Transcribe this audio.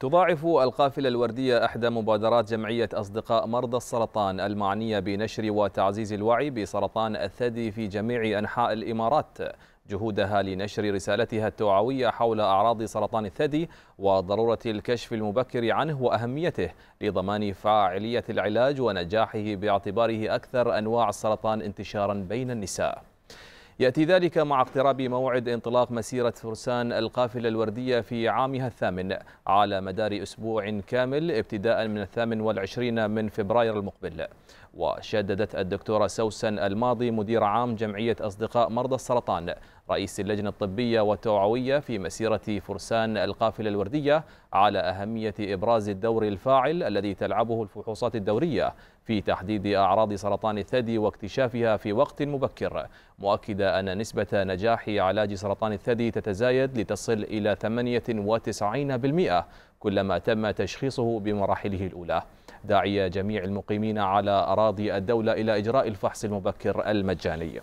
تضاعف القافلة الوردية إحدى مبادرات جمعية أصدقاء مرضى السرطان المعنية بنشر وتعزيز الوعي بسرطان الثدي في جميع أنحاء الإمارات جهودها لنشر رسالتها التوعوية حول أعراض سرطان الثدي وضرورة الكشف المبكر عنه وأهميته لضمان فاعلية العلاج ونجاحه باعتباره أكثر أنواع السرطان انتشارا بين النساء يأتي ذلك مع اقتراب موعد انطلاق مسيرة فرسان القافلة الوردية في عامها الثامن على مدار أسبوع كامل ابتداء من الثامن والعشرين من فبراير المقبل وشددت الدكتورة سوسن الماضي مدير عام جمعية أصدقاء مرضى السرطان رئيس اللجنة الطبية والتوعوية في مسيرة فرسان القافلة الوردية على أهمية إبراز الدور الفاعل الذي تلعبه الفحوصات الدورية في تحديد أعراض سرطان الثدي واكتشافها في وقت مبكر مؤكدة أن نسبة نجاح علاج سرطان الثدي تتزايد لتصل إلى 98% كلما تم تشخيصه بمراحله الأولى داعية جميع المقيمين على أراضي الدولة إلى إجراء الفحص المبكر المجاني